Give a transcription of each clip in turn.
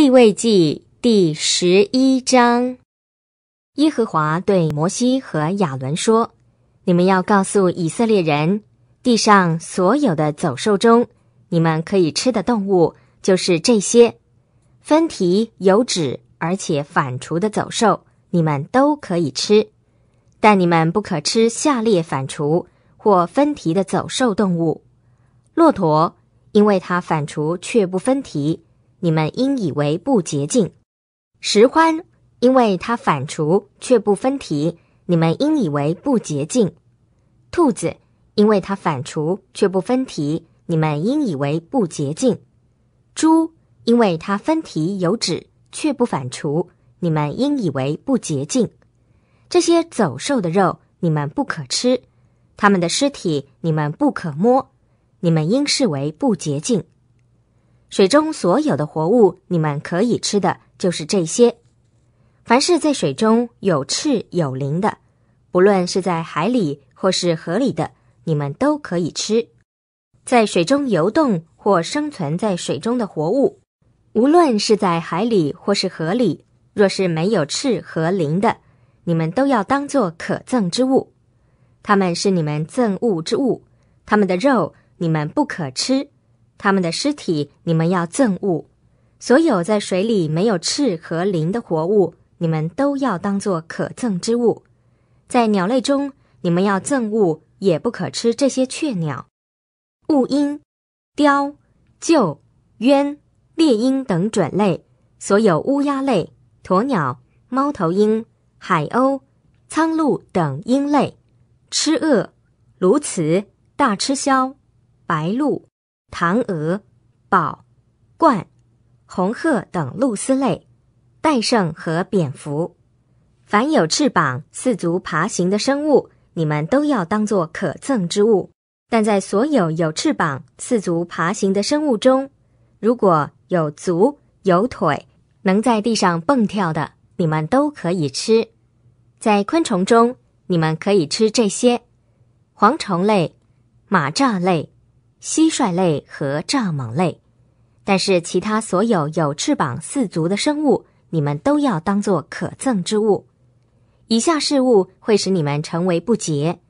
立位记第十一章，耶和华对摩西和亚伦说：“你们要告诉以色列人，地上所有的走兽中，你们可以吃的动物就是这些：分蹄有趾而且反刍的走兽，你们都可以吃；但你们不可吃下列反刍或分蹄的走兽动物：骆驼，因为它反刍却不分蹄。”你们应以为不洁净，石欢，因为它反刍却不分蹄；你们应以为不洁净，兔子，因为它反刍却不分蹄；你们应以为不洁净，猪，因为它分蹄有趾却不反刍；你们应以为不洁净。这些走兽的肉，你们不可吃；它们的尸体，你们不可摸；你们应视为不洁净。水中所有的活物，你们可以吃的就是这些。凡是在水中有翅有鳞的，不论是在海里或是河里的，你们都可以吃。在水中游动或生存在水中的活物，无论是在海里或是河里，若是没有翅和鳞的，你们都要当作可憎之物。它们是你们憎恶之物，它们的肉你们不可吃。他们的尸体，你们要憎恶；所有在水里没有翅和鳞的活物，你们都要当作可憎之物。在鸟类中，你们要憎恶，也不可吃这些雀鸟、雾鹰、雕、鹫、鸢、猎鹰等准类；所有乌鸦类、鸵鸟、猫头鹰、海鸥、苍鹭等鹰类，吃鳄、鸬鹚、大吃枭、白鹭。唐娥、宝冠、红鹤等露丝类、戴胜和蝙蝠，凡有翅膀、四足爬行的生物，你们都要当做可赠之物。但在所有有翅膀、四足爬行的生物中，如果有足、有腿、能在地上蹦跳的，你们都可以吃。在昆虫中，你们可以吃这些：蝗虫类、马蚱类。蟋蟀类和蚱蜢类，但是其他所有有翅膀四足的生物，你们都要当做可憎之物。以下事物会使你们成为不洁：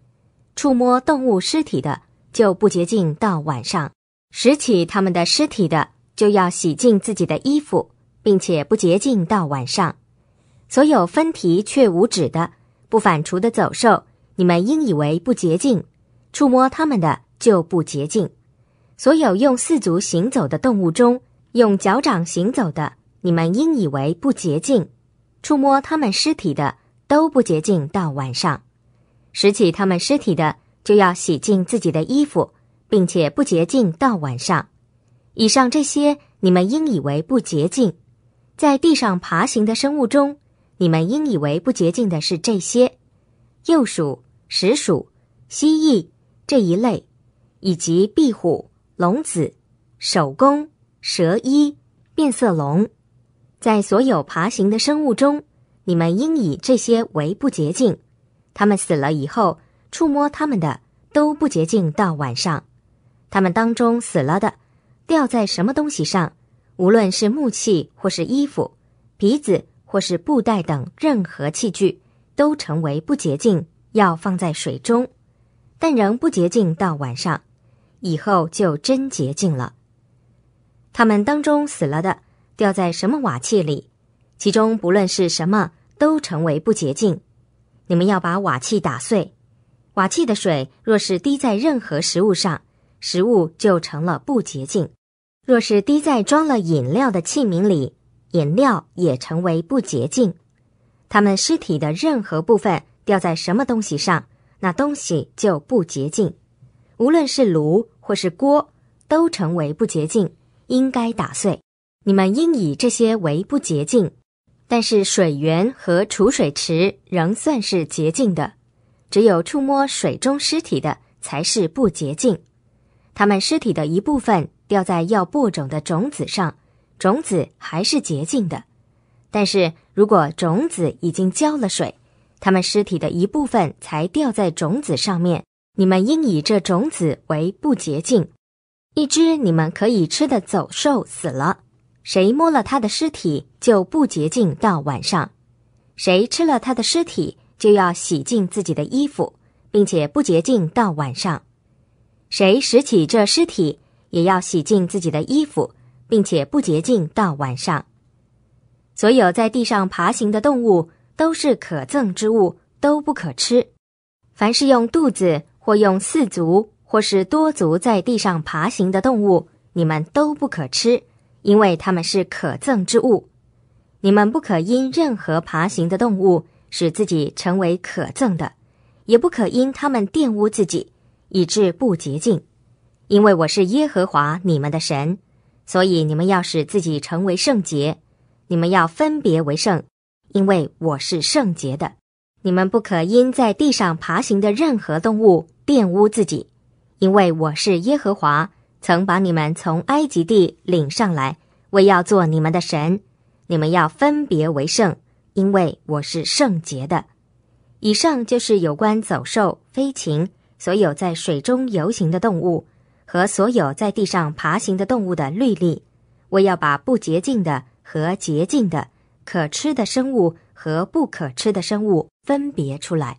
触摸动物尸体的就不洁净到晚上；拾起他们的尸体的就要洗净自己的衣服，并且不洁净到晚上。所有分蹄却无趾的、不反刍的走兽，你们应以为不洁净；触摸它们的就不洁净。所有用四足行走的动物中，用脚掌行走的，你们应以为不洁净；触摸他们尸体的，都不洁净到晚上；拾起他们尸体的，就要洗净自己的衣服，并且不洁净到晚上。以上这些，你们应以为不洁净。在地上爬行的生物中，你们应以为不洁净的是这些：鼬鼠、石鼠、蜥蜴这一类，以及壁虎。龙子、手工蛇衣、变色龙，在所有爬行的生物中，你们应以这些为不洁净。他们死了以后，触摸他们的都不洁净。到晚上，他们当中死了的，掉在什么东西上，无论是木器或是衣服、鼻子或是布袋等任何器具，都成为不洁净，要放在水中，但仍不洁净。到晚上。以后就真洁净了。他们当中死了的，掉在什么瓦器里，其中不论是什么，都成为不洁净。你们要把瓦器打碎。瓦器的水若是滴在任何食物上，食物就成了不洁净；若是滴在装了饮料的器皿里，饮料也成为不洁净。他们尸体的任何部分掉在什么东西上，那东西就不洁净。无论是炉或是锅，都成为不洁净，应该打碎。你们应以这些为不洁净，但是水源和储水池仍算是洁净的。只有触摸水中尸体的才是不洁净。他们尸体的一部分掉在要播种的种子上，种子还是洁净的。但是如果种子已经浇了水，他们尸体的一部分才掉在种子上面。你们应以这种子为不洁净。一只你们可以吃的走兽死了，谁摸了它的尸体就不洁净到晚上；谁吃了它的尸体，就要洗净自己的衣服，并且不洁净到晚上；谁拾起这尸体，也要洗净自己的衣服，并且不洁净到晚上。所有在地上爬行的动物都是可憎之物，都不可吃。凡是用肚子。或用四足或是多足在地上爬行的动物，你们都不可吃，因为它们是可憎之物。你们不可因任何爬行的动物使自己成为可憎的，也不可因它们玷污自己以致不洁净。因为我是耶和华你们的神，所以你们要使自己成为圣洁，你们要分别为圣，因为我是圣洁的。你们不可因在地上爬行的任何动物。玷污自己，因为我是耶和华，曾把你们从埃及地领上来，我要做你们的神，你们要分别为圣，因为我是圣洁的。以上就是有关走兽、飞禽，所有在水中游行的动物和所有在地上爬行的动物的律例。我要把不洁净的和洁净的、可吃的生物和不可吃的生物分别出来。